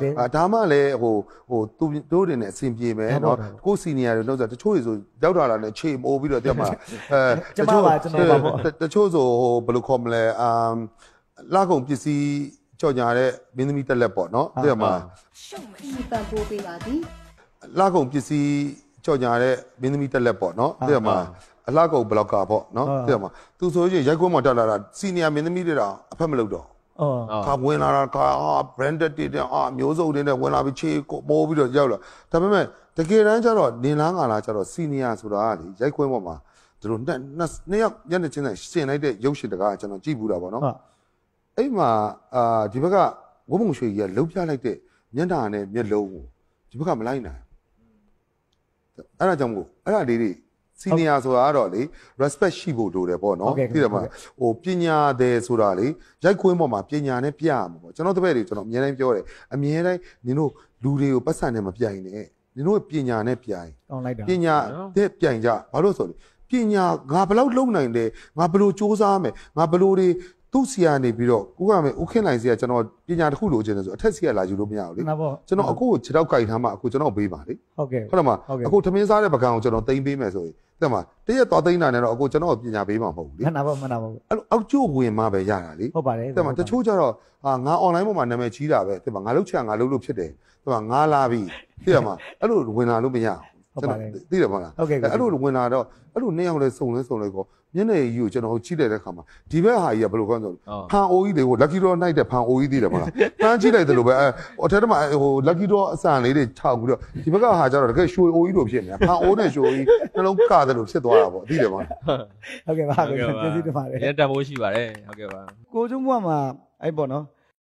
ဟုတ်ကဲ့အာဒါမှလည်းဟိုဟိုသူတို့တွေနဲ့အဆင်ပြေမယ်เนาะကိုစီနီယာတွေလို့ဆိုတချို့တွေဆိုရောက်လာတာနဲ့ခြေမိုးပြီးတော့တက်မှာအဲတချို့တချို့ဆိုဟိုဘယ်လိုခေါ်မလဲအမ်လာကုန်ပစ္စည်းကြော်ညာတဲ့မင်းသမီးတက်လက်ပေါ့เนาะအဲ့မှာရှုံမယ်ပန်ပိုးပေးပါသည်လာကုန်ပစ္စည်းကြော်ညာတဲ့မင်းသမီးတက်လက်ပေါ့เนาะအဲ့မှာအလှကုန်ဘလော့ကာပေါ့เนาะအဲ့မှာသူဆိုရင်ရိုက်ခွန်းမှာတက်လာတာစီနီယာမင်းသမီးတွေတော့အဖက်မလုပ်တော့ခါဝင်လာတာခါအာ branded တွေတဲ့အာမျိုးစုံတွေနဲ့ဝင်လာပြီးချေပိုးပြီးတော့ရောက်လာဒါပေမဲ့တကယ်တမ်းကျတော့နင်လားငါလားကျတော့ senior ဆိုတာကလေရိုက်ခွင်းပေါ်မှာသူတို့နှစ်နှစ်ယောက်ညနေချင်းဆိုင်ရှင်လိုက်တဲ့ရုပ်ရှင်တကားကျွန်တော်ကြည့်ဘူးတာပေါ့နော်အဲ့မှာအာဒီဘက်ကဝုံုံရွှေကြီးကလှုပ်ပြလိုက်တဲ့မျက်နှာနဲ့မျက်လုံးကိုဒီဘက်ကမလိုက်နိုင်အဲ့ဒါကြောင့်မို့အဲ့ဒါလေးတွေစီနီယာဆိုတာကတော့လေ respect ရှိဖို့လိုတယ်ပေါ့နော်သိတယ်မလားဟိုပညာတယ်ဆိုတာလေရိုက်ခွင်းပေါ်မှာပညာနဲ့ပြရမှာပေါ့ကျွန်တော်တပည့်တွေကျွန်တော်အများတိုင်းပြောတယ်အများတိုင်းနင်တို့လူတွေကိုပတ်စံနဲ့မပြိုင်နဲ့နင်တို့ပညာနဲ့ပြိုင်ကောင်းလိုက်တာပညာတဲ့ပြိုင်ကြဘာလို့ဆိုလဲပညာငါဘလောက်လုံနိုင်တယ်ငါဘလို့စ조사မယ်ငါဘလို့တွေသူ့ဆီကနေပြီးတော့ကိုကမယ်ဥခင်းနိုင်ဆီကကျွန်တော်ပညာတစ်ခုလိုချင်တယ်ဆိုအထက်ဆီကလာယူလို့မရဘူးလေမှန်ပါကျွန်တော်အခုခြေတော့ကြိုက်ထားမှအခုကျွန်တော်ပေးပါလေဟုတ်ကဲ့ဟုတ်တယ်မအခုသမင်းစားတဲ့ပကံကိုကျွန်တော်တိမ့်ပေးမယ်ဆိုရင်တဲ့မှာတရက်သွားသိမ်းတာနဲ့တော့အခုကျွန်တော်ပညာပေးမှာမဟုတ်ဘူးလေမှန်ပါမှန်ပါဘူးအဲ့လိုအောက်ကျဝင်မှပဲရတာလေဟုတ်ပါတယ်တဲ့မှာတချို့ကျတော့ဟာငါ online ပေါ်မှာနာမည်ကြီးတာပဲတဲ့မှာငါလုတ်ချင်ငါလုတ်လို့ဖြစ်တယ်တဲ့မှာငါလာပြီတဲ့မှာအဲ့လိုဝင်လာလို့မရဘူးဟုတ်ပါတယ်သိတယ်မဟုတ်လားဟုတ်ကဲ့အဲ့လိုဝင်လာတော့အဲ့လိုနှစ်ယောက်လဲစုံလဲစုံလဲကောမျက်နှာကြီးကိုကျွန်တော်ကြည့်လိုက်တဲ့ခါမှာဒီဘက်ဟာကြီးကဘယ်လိုကောင်းဆိုဖန်အိုးကြီးတွေကို lucky draw နိုင်တဲ့ဖန်အိုးကြီးသေးတယ်မဟုတ်လားဖန်ကြည့်လိုက်တယ်လို့ပဲအထက်တမှာဟို lucky draw အဆန်လေးတွေထောက်ပြီးတော့ဒီဘက်ကဟာကျတော့တကယ်ရွှေအိုးကြီးတို့ဖြစ်နေတာဖန်အိုးနဲ့ရွှေအိုးကြီးနှလုံးကတယ်လို့ဖြစ်သွားတာပေါ့သိတယ်မဟုတ်လားဟုတ်ကဲ့ပါဟုတ်ကဲ့ပါကျေးဇူးတင်ပါတယ်ရတမိုးရှိပါတယ်ဟုတ်ကဲ့ပါကိုကျုံဘွားမှာအဲ့ပေါ့နော်